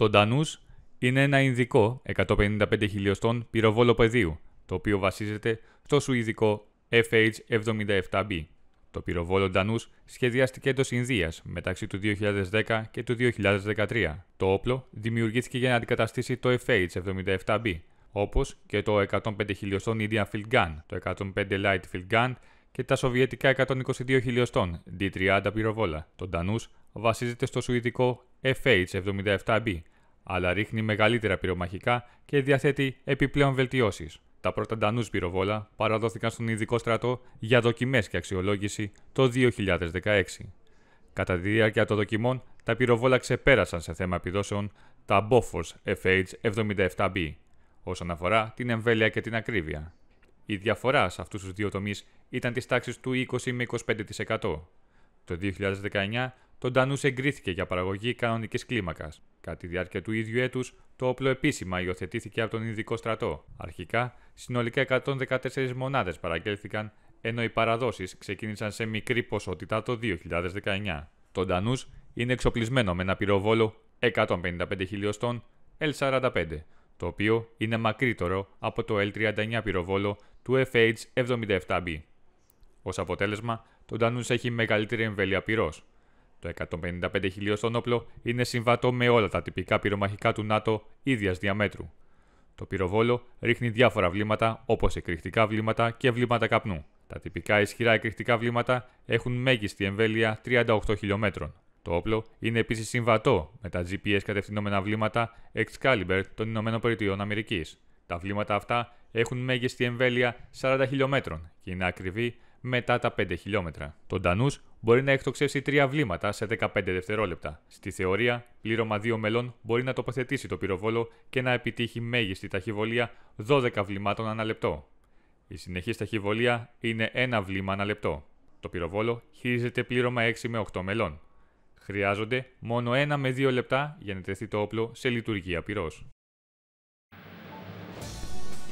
Το ντανούς είναι ένα ινδικό 155 χιλιοστών πυροβόλο πεδίου, το οποίο βασίζεται στο σουηδικό FH-77B. Το πυροβόλο Ντανούς σχεδιάστηκε εντός Ινδίας μεταξύ του 2010 και του 2013. Το όπλο δημιουργήθηκε για να αντικαταστήσει το FH-77B, όπως και το 105 χιλιοστών Indian Field Gun, το 105 Light Field Gun και τα σοβιετικά 122 χιλιοστών D30 πυροβόλα. Το Ντανούς βασίζεται στο σουηδικό FH-77B, αλλά ρίχνει μεγαλύτερα πυρομαχικά και διαθέτει επιπλέον βελτιώσεις. Τα πρώτα ντανούς πυροβόλα παραδόθηκαν στον ειδικό στρατό για δοκιμές και αξιολόγηση το 2016. Κατά τη διάρκεια των δοκιμών, τα πυροβόλα ξεπέρασαν σε θέμα επιδόσεων τα Bofors FH-77B όσον αφορά την εμβέλεια και την ακρίβεια. Η διαφορά σε αυτούς τους δύο τομείς ήταν της τάξης του 20 με 25%. Το 2019 το Τανούς εγκρίθηκε για παραγωγή κανονικής κλίμακας. Κατά τη διάρκεια του ίδιου έτους, το όπλο επίσημα υιοθετήθηκε από τον ειδικό στρατό. Αρχικά, συνολικά 114 μονάδες παραγγέλθηκαν, ενώ οι παραδόσεις ξεκίνησαν σε μικρή ποσότητα το 2019. Το Ντανούς είναι εξοπλισμένο με ένα πυροβόλο 155 χιλιοστών L45, το οποίο είναι μακρύτερο από το L39 πυροβόλο του FH-77B. Ως αποτέλεσμα, το Ντανούς έχει μεγαλύτερη εμβέλεια πυρός, το 155 χιλιοστόν όπλο είναι συμβατό με όλα τα τυπικά πυρομαχικά του ΝΑΤΟ ίδιας διαμέτρου. Το πυροβόλο ρίχνει διάφορα βλήματα όπως εκρηκτικά βλήματα και βλήματα καπνού. Τα τυπικά ισχυρά εκρηκτικά βλήματα έχουν μέγιστη εμβέλεια 38 χιλιόμετρων. Το όπλο είναι επίσης συμβατό με τα GPS κατευθυνόμενα βλήματα Excalibur των Αμερικής. Τα βλήματα αυτά έχουν μέγιστη εμβέλεια 40 χιλιόμετρων και είναι ακριβή μετά τα 5 χιλιόμετρα. Το Ντανούς μπορεί να εκτοξεύσει 3 βλήματα σε 15 δευτερόλεπτα. Στη θεωρία, πλήρωμα 2 μελών μπορεί να τοποθετήσει το πυροβόλο και να επιτύχει μέγιστη ταχυβολία 12 βλημάτων ανά λεπτό. Η συνεχής ταχυβολία είναι ένα βλήμα ανά λεπτό. Το πυροβόλο χειρίζεται πλήρωμα 6 με 8 μελών. Χρειάζονται μόνο 1 με 2 λεπτά για να τεθεί το όπλο σε λειτουργία πυρός.